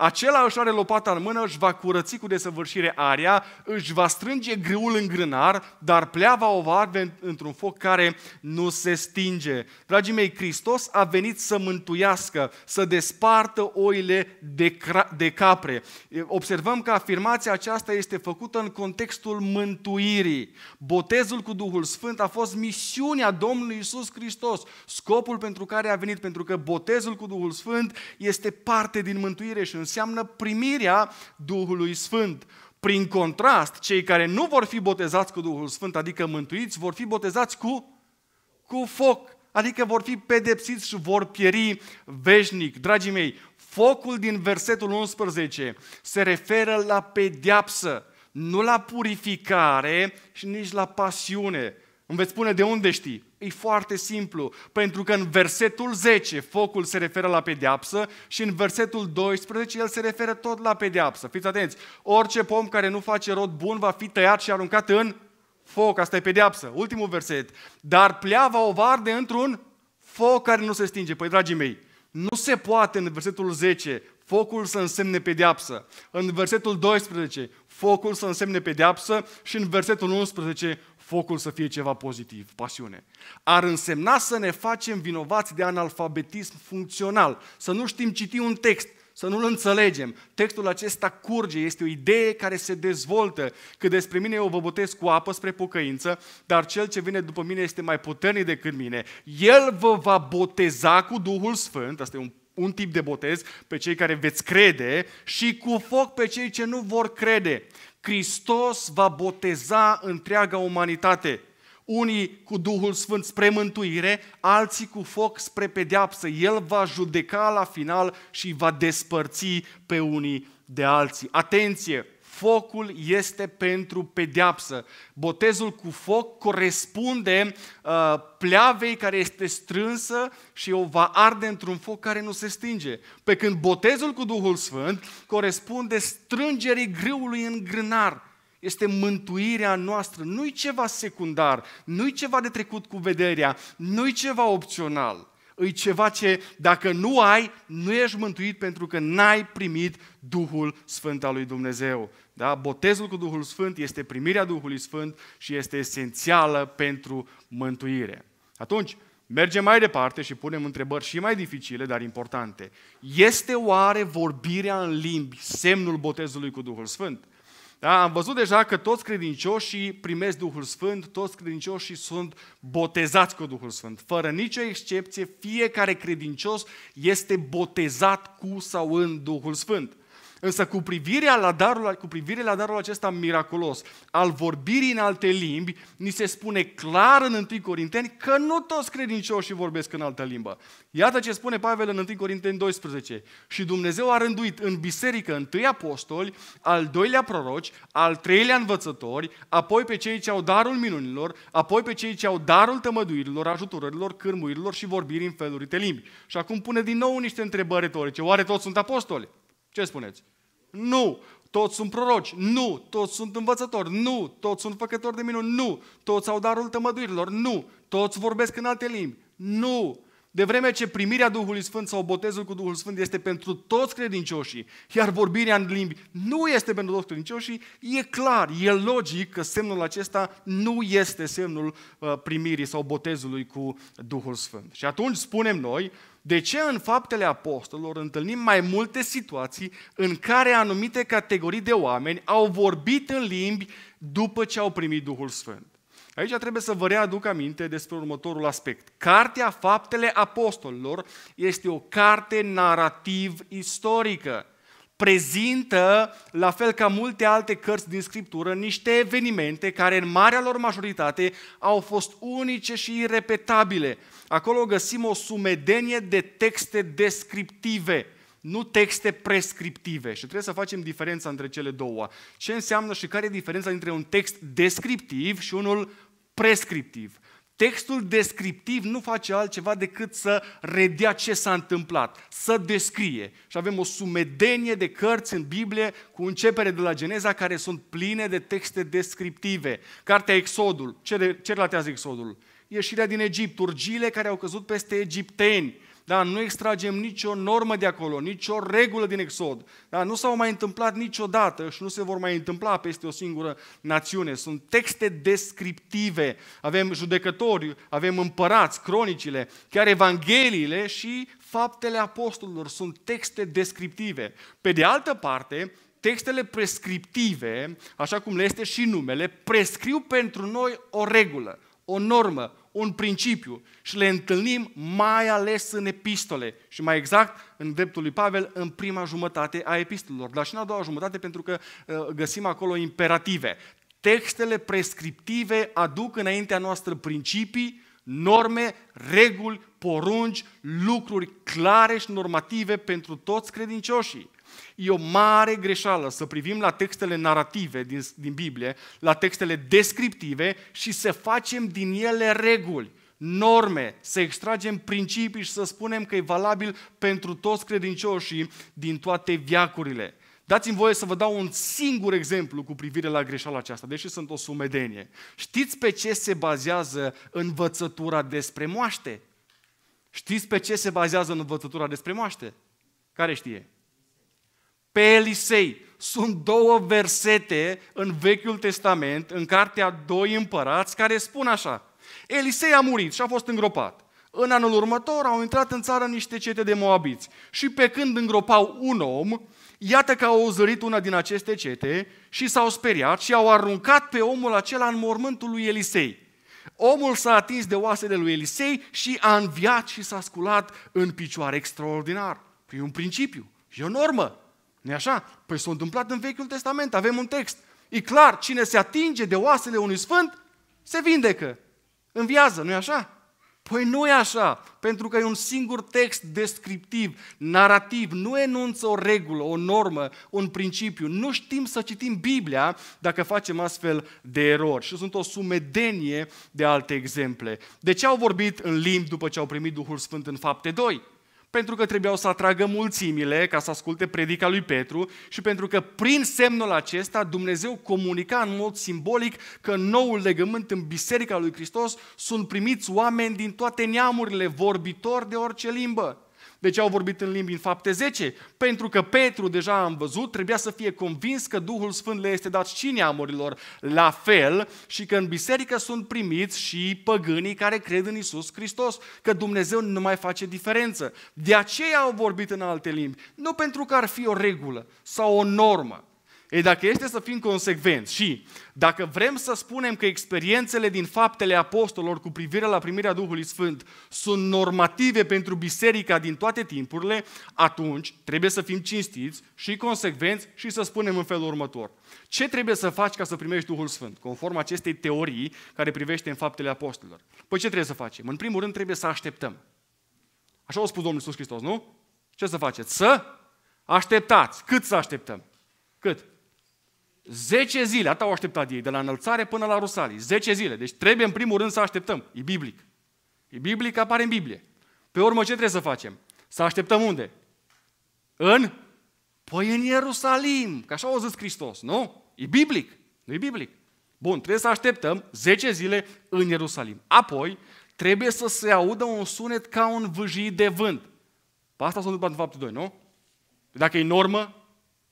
Acela își are lopata în mână, își va curăți cu desăvârșire aria, își va strânge greul în grânar, dar pleava o va arde într-un foc care nu se stinge. Dragii mei, Hristos a venit să mântuiască, să despartă oile de, cra- de capre. Observăm că afirmația aceasta este făcută în contextul mântuirii. Botezul cu Duhul Sfânt a fost misiunea Domnului Isus Hristos, scopul pentru care a venit, pentru că botezul cu Duhul Sfânt este parte din mântuire și în înseamnă primirea Duhului Sfânt. Prin contrast, cei care nu vor fi botezați cu Duhul Sfânt, adică mântuiți, vor fi botezați cu, cu foc, adică vor fi pedepsiți și vor pieri veșnic. Dragii mei, focul din versetul 11 se referă la pedeapsă, nu la purificare și nici la pasiune. Îmi veți spune de unde știi? E foarte simplu, pentru că în versetul 10 focul se referă la pedeapsă și în versetul 12 el se referă tot la pedeapsă. Fiți atenți, orice pom care nu face rod bun va fi tăiat și aruncat în foc, asta e pedeapsă. Ultimul verset, dar pleava o varde într-un foc care nu se stinge. Păi, dragii mei, nu se poate în versetul 10 focul să însemne pedeapsă. În versetul 12, focul să însemne pedeapsă și în versetul 11, focul să fie ceva pozitiv, pasiune. Ar însemna să ne facem vinovați de analfabetism funcțional, să nu știm citi un text, să nu-l înțelegem. Textul acesta curge, este o idee care se dezvoltă, că despre mine eu vă botez cu apă spre pocăință, dar cel ce vine după mine este mai puternic decât mine. El vă va boteza cu Duhul Sfânt, asta e un un tip de botez pe cei care veți crede și cu foc pe cei ce nu vor crede. Hristos va boteza întreaga umanitate. Unii cu Duhul Sfânt spre mântuire, alții cu foc spre pedeapsă. El va judeca la final și va despărți pe unii de alții. Atenție! focul este pentru pedeapsă. Botezul cu foc corespunde uh, pleavei care este strânsă și o va arde într-un foc care nu se stinge. Pe când botezul cu Duhul Sfânt corespunde strângerii grâului în grânar. Este mântuirea noastră, nu-i ceva secundar, nu-i ceva de trecut cu vederea, nu-i ceva opțional e ceva ce dacă nu ai, nu ești mântuit pentru că n-ai primit Duhul Sfânt al lui Dumnezeu. Da? Botezul cu Duhul Sfânt este primirea Duhului Sfânt și este esențială pentru mântuire. Atunci, mergem mai departe și punem întrebări și mai dificile, dar importante. Este oare vorbirea în limbi semnul botezului cu Duhul Sfânt? Da? Am văzut deja că toți credincioșii primesc Duhul Sfânt, toți credincioșii sunt botezați cu Duhul Sfânt. Fără nicio excepție, fiecare credincios este botezat cu sau în Duhul Sfânt. Însă cu privire la darul, cu privire la darul acesta miraculos al vorbirii în alte limbi, ni se spune clar în 1 Corinteni că nu toți credincioșii vorbesc în altă limbă. Iată ce spune Pavel în 1 Corinteni 12. Și Dumnezeu a rânduit în biserică întâi apostoli, al doilea proroci, al treilea învățători, apoi pe cei ce au darul minunilor, apoi pe cei ce au darul tămăduirilor, ajutorărilor, cârmuirilor și vorbirii în felurite limbi. Și acum pune din nou niște întrebări retorice. Oare toți sunt apostoli? Ce spuneți? Nu! Toți sunt proroci, nu! Toți sunt învățători, nu! Toți sunt făcători de minuni, nu! Toți au darul tămăduirilor, nu! Toți vorbesc în alte limbi, nu! De vreme ce primirea Duhului Sfânt sau botezul cu Duhul Sfânt este pentru toți credincioșii, iar vorbirea în limbi nu este pentru toți credincioșii, e clar, e logic că semnul acesta nu este semnul uh, primirii sau botezului cu Duhul Sfânt. Și atunci spunem noi, de ce în faptele apostolilor întâlnim mai multe situații în care anumite categorii de oameni au vorbit în limbi după ce au primit Duhul Sfânt? Aici trebuie să vă readuc aminte despre următorul aspect. Cartea Faptele Apostolilor este o carte narrativ istorică. Prezintă, la fel ca multe alte cărți din Scriptură, niște evenimente care în marea lor majoritate au fost unice și irepetabile. Acolo găsim o sumedenie de texte descriptive nu texte prescriptive. Și trebuie să facem diferența între cele două. Ce înseamnă și care e diferența dintre un text descriptiv și unul prescriptiv? Textul descriptiv nu face altceva decât să redea ce s-a întâmplat, să descrie. Și avem o sumedenie de cărți în Biblie cu începere de la Geneza care sunt pline de texte descriptive. Cartea Exodul, ce, ce relatează Exodul? Ieșirea din Egipt, urgile care au căzut peste egipteni, da, nu extragem nicio normă de acolo, nicio regulă din Exod. Da, nu s-au mai întâmplat niciodată și nu se vor mai întâmpla peste o singură națiune. Sunt texte descriptive. Avem judecători, avem împărați, cronicile, chiar evangheliile și faptele apostolilor. Sunt texte descriptive. Pe de altă parte, textele prescriptive, așa cum le este și numele, prescriu pentru noi o regulă, o normă, un principiu și le întâlnim mai ales în epistole și mai exact în dreptul lui Pavel în prima jumătate a epistolelor, dar și în a doua jumătate pentru că uh, găsim acolo imperative. Textele prescriptive aduc înaintea noastră principii, norme, reguli, porunci, lucruri clare și normative pentru toți credincioșii. E o mare greșeală să privim la textele narrative din, din Biblie, la textele descriptive și să facem din ele reguli norme, să extragem principii și să spunem că e valabil pentru toți credincioșii din toate viacurile. Dați-mi voie să vă dau un singur exemplu cu privire la greșeala aceasta, deși sunt o sumedenie. Știți pe ce se bazează învățătura despre moaște? Știți pe ce se bazează învățătura despre moaște? Care știe? pe Elisei. Sunt două versete în Vechiul Testament, în cartea doi împărați, care spun așa. Elisei a murit și a fost îngropat. În anul următor au intrat în țară niște cete de moabiți și pe când îngropau un om, iată că au zărit una din aceste cete și s-au speriat și au aruncat pe omul acela în mormântul lui Elisei. Omul s-a atins de oasele lui Elisei și a înviat și s-a sculat în picioare extraordinar. E un principiu, e o normă nu așa? Păi s-a întâmplat în Vechiul Testament, avem un text. E clar, cine se atinge de oasele unui sfânt, se vindecă, înviază, nu-i așa? Păi nu e așa, pentru că e un singur text descriptiv, narrativ, nu enunță o regulă, o normă, un principiu. Nu știm să citim Biblia dacă facem astfel de erori. Și sunt o sumedenie de alte exemple. De ce au vorbit în limbi după ce au primit Duhul Sfânt în fapte 2? pentru că trebuiau să atragă mulțimile ca să asculte predica lui Petru și pentru că prin semnul acesta Dumnezeu comunica în mod simbolic că noul legământ în Biserica lui Hristos sunt primiți oameni din toate neamurile, vorbitori de orice limbă. De ce au vorbit în limbi în fapte 10? Pentru că Petru, deja am văzut, trebuia să fie convins că Duhul Sfânt le este dat și neamurilor la fel și că în biserică sunt primiți și păgânii care cred în Isus Hristos, că Dumnezeu nu mai face diferență. De aceea au vorbit în alte limbi, nu pentru că ar fi o regulă sau o normă, ei, dacă este să fim consecvenți și dacă vrem să spunem că experiențele din faptele apostolilor cu privire la primirea Duhului Sfânt sunt normative pentru biserica din toate timpurile, atunci trebuie să fim cinstiți și consecvenți și să spunem în felul următor. Ce trebuie să faci ca să primești Duhul Sfânt, conform acestei teorii care privește în faptele apostolilor? Păi ce trebuie să facem? În primul rând trebuie să așteptăm. Așa a spus Domnul Iisus Hristos, nu? Ce să faceți? Să așteptați. Cât să așteptăm? Cât? 10 zile, atât au așteptat ei, de la înălțare până la Rusalii. 10 zile. Deci trebuie în primul rând să așteptăm. E biblic. E biblic, apare în Biblie. Pe urmă ce trebuie să facem? Să așteptăm unde? În? Păi în Ierusalim, că așa a zis Hristos, nu? E biblic, nu e biblic. Bun, trebuie să așteptăm 10 zile în Ierusalim. Apoi, trebuie să se audă un sunet ca un vâjit de vânt. Pe asta s-a întâmplat în faptul 2, nu? Dacă e normă,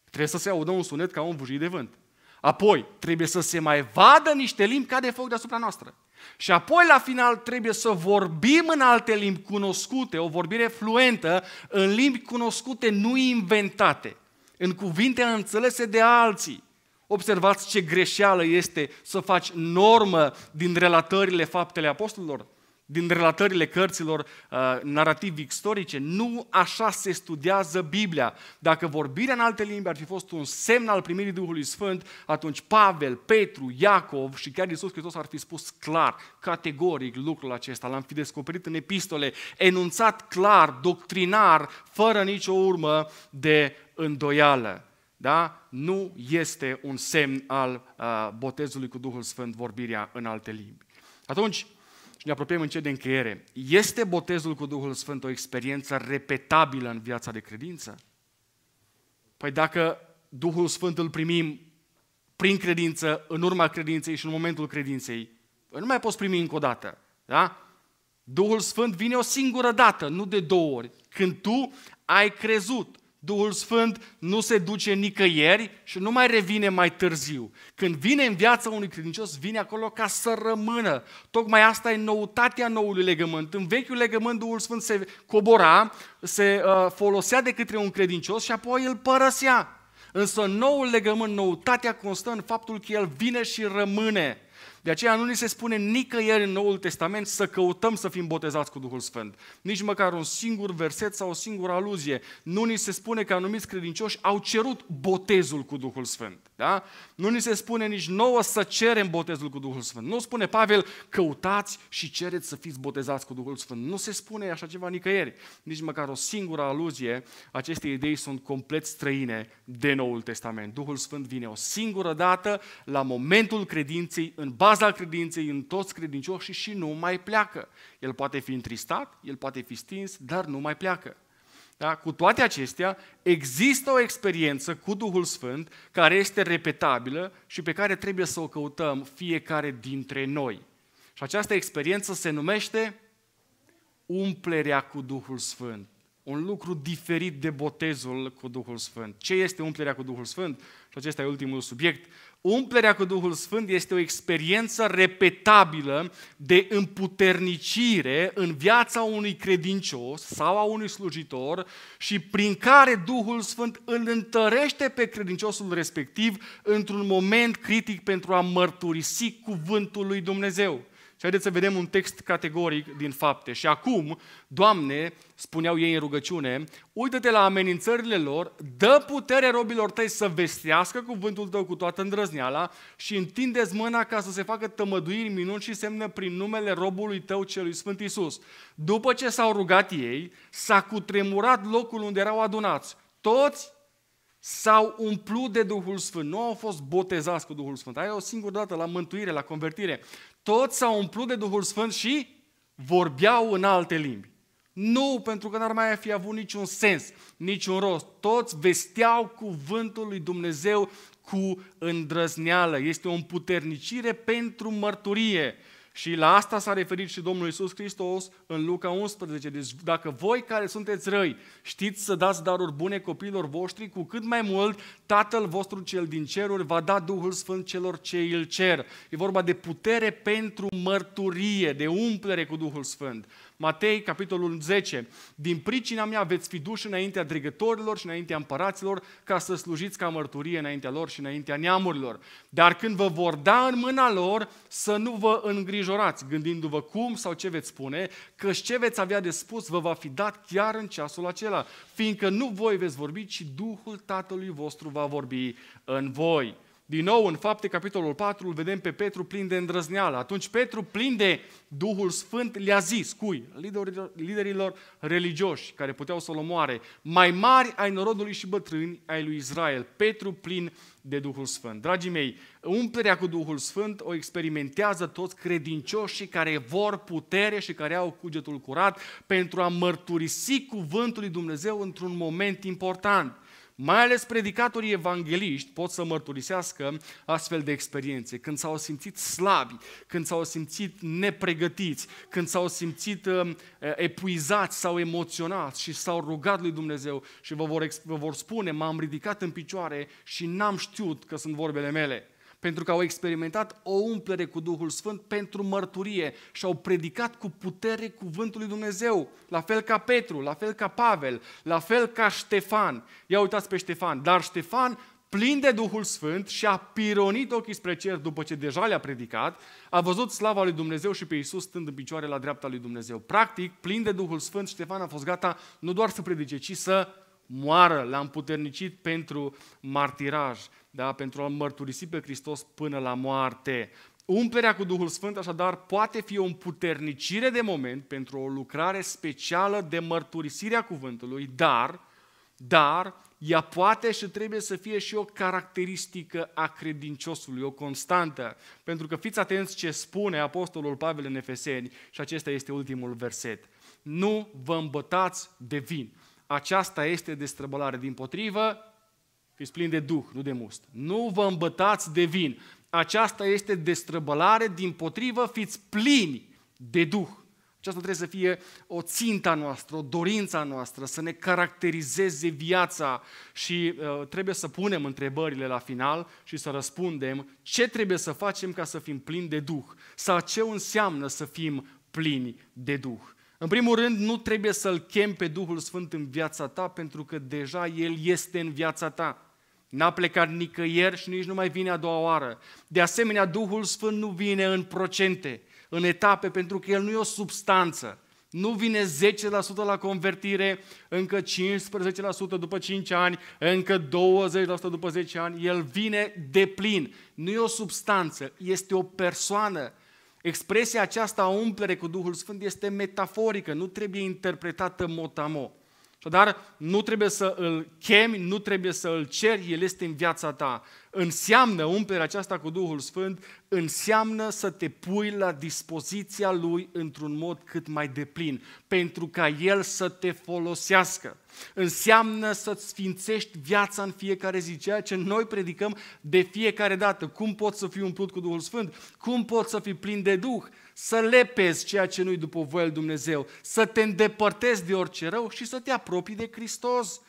Trebuie să se audă un sunet ca un bujii de vânt. Apoi, trebuie să se mai vadă niște limbi ca de foc deasupra noastră. Și apoi, la final, trebuie să vorbim în alte limbi cunoscute, o vorbire fluentă, în limbi cunoscute, nu inventate, în cuvinte înțelese de alții. Observați ce greșeală este să faci normă din relatările faptele apostolilor din relatările cărților uh, narrative istorice. Nu așa se studiază Biblia. Dacă vorbirea în alte limbi ar fi fost un semn al primirii Duhului Sfânt, atunci Pavel, Petru, Iacov și chiar Iisus Hristos ar fi spus clar, categoric lucrul acesta. L-am fi descoperit în epistole, enunțat clar, doctrinar, fără nicio urmă de îndoială. Da? Nu este un semn al uh, botezului cu Duhul Sfânt vorbirea în alte limbi. Atunci, și ne apropiem în de încheiere. Este botezul cu Duhul Sfânt o experiență repetabilă în viața de credință? Păi dacă Duhul Sfânt îl primim prin credință, în urma credinței și în momentul credinței, nu mai poți primi încă o dată. Da? Duhul Sfânt vine o singură dată, nu de două ori. Când tu ai crezut, Duhul Sfânt nu se duce nicăieri și nu mai revine mai târziu. Când vine în viața unui credincios, vine acolo ca să rămână. Tocmai asta e noutatea noului legământ. În vechiul legământ, Duhul Sfânt se cobora, se uh, folosea de către un credincios și apoi îl părăsea. Însă noul legământ, noutatea constă în faptul că el vine și rămâne. De aceea nu ni se spune nicăieri în Noul Testament să căutăm să fim botezați cu Duhul Sfânt. Nici măcar un singur verset sau o singură aluzie. Nu ni se spune că anumiți credincioși au cerut botezul cu Duhul Sfânt. Da? Nu ni se spune nici nouă să cerem botezul cu Duhul Sfânt. Nu spune Pavel, căutați și cereți să fiți botezați cu Duhul Sfânt. Nu se spune așa ceva nicăieri. Nici măcar o singură aluzie. Aceste idei sunt complet străine de Noul Testament. Duhul Sfânt vine o singură dată la momentul credinței în bază al credinței în toți credincioșii și nu mai pleacă. El poate fi întristat, el poate fi stins, dar nu mai pleacă. Da? Cu toate acestea, există o experiență cu Duhul Sfânt care este repetabilă și pe care trebuie să o căutăm fiecare dintre noi. Și această experiență se numește umplerea cu Duhul Sfânt. Un lucru diferit de botezul cu Duhul Sfânt. Ce este umplerea cu Duhul Sfânt? Și acesta e ultimul subiect. Umplerea cu Duhul Sfânt este o experiență repetabilă de împuternicire în viața unui credincios sau a unui slujitor și prin care Duhul Sfânt îl întărește pe credinciosul respectiv într-un moment critic pentru a mărturisi cuvântul lui Dumnezeu. Și haideți să vedem un text categoric din fapte. Și acum, Doamne, spuneau ei în rugăciune, uită-te la amenințările lor, dă putere robilor tăi să vestească cuvântul tău cu toată îndrăzneala și întinde mâna ca să se facă tămăduiri, minuni și semne prin numele robului tău celui Sfânt Isus. După ce s-au rugat ei, s-a cutremurat locul unde erau adunați. Toți s-au umplut de Duhul Sfânt, nu au fost botezați cu Duhul Sfânt. Aia o singură dată, la mântuire, la convertire toți s-au umplut de Duhul Sfânt și vorbeau în alte limbi. Nu, pentru că n-ar mai fi avut niciun sens, niciun rost. Toți vesteau cuvântul lui Dumnezeu cu îndrăzneală. Este o împuternicire pentru mărturie. Și la asta s-a referit și Domnul Isus Hristos în Luca 11. Deci dacă voi care sunteți răi știți să dați daruri bune copiilor voștri, cu cât mai mult Tatăl vostru cel din ceruri va da Duhul Sfânt celor ce îl cer. E vorba de putere pentru mărturie, de umplere cu Duhul Sfânt. Matei, capitolul 10. Din pricina mea veți fi duși înaintea dregătorilor și înaintea împăraților ca să slujiți ca mărturie înaintea lor și înaintea neamurilor. Dar când vă vor da în mâna lor, să nu vă îngrijorați, gândindu-vă cum sau ce veți spune, că ce veți avea de spus vă va fi dat chiar în ceasul acela, fiindcă nu voi veți vorbi, ci Duhul Tatălui vostru va vorbi în voi. Din nou, în fapte, capitolul 4, îl vedem pe Petru plin de îndrăzneală. Atunci Petru, plin de Duhul Sfânt, le-a zis, cui? Liderilor, liderilor religioși care puteau să-l omoare, mai mari ai norodului și bătrâni ai lui Israel. Petru, plin de Duhul Sfânt. Dragii mei, umplerea cu Duhul Sfânt o experimentează toți credincioșii care vor putere și care au cugetul curat pentru a mărturisi cuvântul lui Dumnezeu într-un moment important. Mai ales predicatorii evangeliști pot să mărturisească astfel de experiențe. Când s-au simțit slabi, când s-au simțit nepregătiți, când s-au simțit uh, uh, epuizați sau emoționați și s-au rugat lui Dumnezeu și vă vor, vă vor spune, m-am ridicat în picioare și n-am știut că sunt vorbele mele pentru că au experimentat o umplere cu Duhul Sfânt pentru mărturie și au predicat cu putere cuvântul lui Dumnezeu, la fel ca Petru, la fel ca Pavel, la fel ca Ștefan. Ia uitați pe Ștefan, dar Ștefan plin de Duhul Sfânt și a pironit ochii spre cer după ce deja le-a predicat, a văzut slava lui Dumnezeu și pe Iisus stând în picioare la dreapta lui Dumnezeu. Practic, plin de Duhul Sfânt, Ștefan a fost gata nu doar să predice, ci să moară, l-a împuternicit pentru martiraj, da? pentru a-L mărturisi pe Hristos până la moarte. Umplerea cu Duhul Sfânt așadar poate fi o împuternicire de moment pentru o lucrare specială de mărturisire a cuvântului, dar, dar ea poate și trebuie să fie și o caracteristică a credinciosului, o constantă. Pentru că fiți atenți ce spune Apostolul Pavel în Efeseni și acesta este ultimul verset. Nu vă îmbătați de vin aceasta este destrăbălare. Din potrivă, fiți plini de duh, nu de must. Nu vă îmbătați de vin. Aceasta este destrăbălare, din potrivă, fiți plini de duh. Aceasta trebuie să fie o ținta noastră, o dorința noastră, să ne caracterizeze viața și uh, trebuie să punem întrebările la final și să răspundem ce trebuie să facem ca să fim plini de Duh sau ce înseamnă să fim plini de Duh. În primul rând, nu trebuie să-L chem pe Duhul Sfânt în viața ta, pentru că deja El este în viața ta. N-a plecat nicăieri și nici nu mai vine a doua oară. De asemenea, Duhul Sfânt nu vine în procente, în etape, pentru că El nu e o substanță. Nu vine 10% la convertire, încă 15% după 5 ani, încă 20% după 10 ani. El vine de plin. Nu e o substanță, este o persoană. Expresia aceasta umplere cu Duhul Sfânt este metaforică, nu trebuie interpretată motamo. Așadar, nu trebuie să îl chemi, nu trebuie să îl ceri, el este în viața ta. Înseamnă, umplerea aceasta cu Duhul Sfânt, înseamnă să te pui la dispoziția lui într-un mod cât mai deplin, pentru ca el să te folosească. Înseamnă să-ți sfințești viața în fiecare zi, ceea ce noi predicăm de fiecare dată. Cum poți să fii umplut cu Duhul Sfânt? Cum poți să fii plin de Duh? să lepezi ceea ce nu-i după voia lui Dumnezeu, să te îndepărtezi de orice rău și să te apropii de Hristos.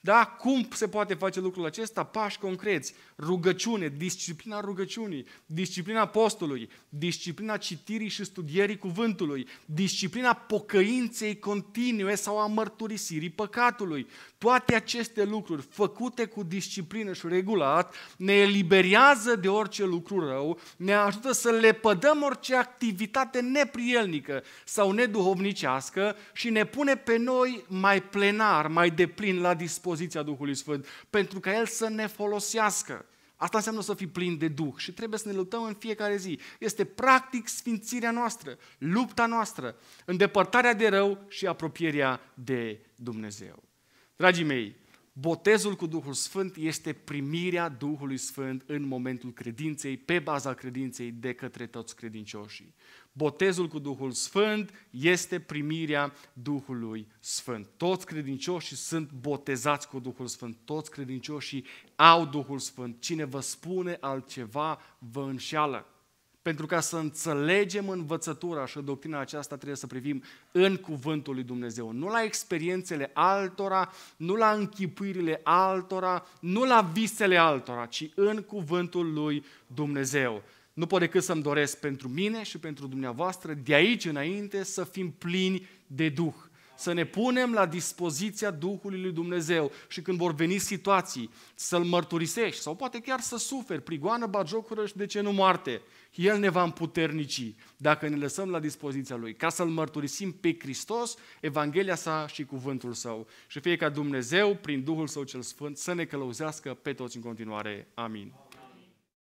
Da? Cum se poate face lucrul acesta? Pași concreți rugăciune, disciplina rugăciunii, disciplina postului, disciplina citirii și studierii cuvântului, disciplina pocăinței continue sau a mărturisirii păcatului. Toate aceste lucruri făcute cu disciplină și regulat ne eliberează de orice lucru rău, ne ajută să lepădăm orice activitate neprielnică sau neduhovnicească și ne pune pe noi mai plenar, mai deplin la dispoziția Duhului Sfânt, pentru ca El să ne folosească. Asta înseamnă să fii plin de Duh și trebuie să ne luptăm în fiecare zi. Este practic sfințirea noastră, lupta noastră, îndepărtarea de rău și apropierea de Dumnezeu. Dragii mei, botezul cu Duhul Sfânt este primirea Duhului Sfânt în momentul credinței, pe baza credinței de către toți credincioșii. Botezul cu Duhul Sfânt este primirea Duhului Sfânt. Toți credincioșii sunt botezați cu Duhul Sfânt. Toți credincioșii au Duhul Sfânt. Cine vă spune altceva, vă înșeală. Pentru ca să înțelegem învățătura și doctrina aceasta, trebuie să privim în cuvântul lui Dumnezeu. Nu la experiențele altora, nu la închipuirile altora, nu la visele altora, ci în cuvântul lui Dumnezeu nu pot decât să-mi doresc pentru mine și pentru dumneavoastră de aici înainte să fim plini de Duh. Să ne punem la dispoziția Duhului lui Dumnezeu și când vor veni situații să-L mărturisești sau poate chiar să suferi prigoană, bagiocură și de ce nu moarte. El ne va împuternici dacă ne lăsăm la dispoziția Lui, ca să-L mărturisim pe Hristos, Evanghelia sa și cuvântul Său. Și fie ca Dumnezeu, prin Duhul Său cel Sfânt, să ne călăuzească pe toți în continuare. Amin.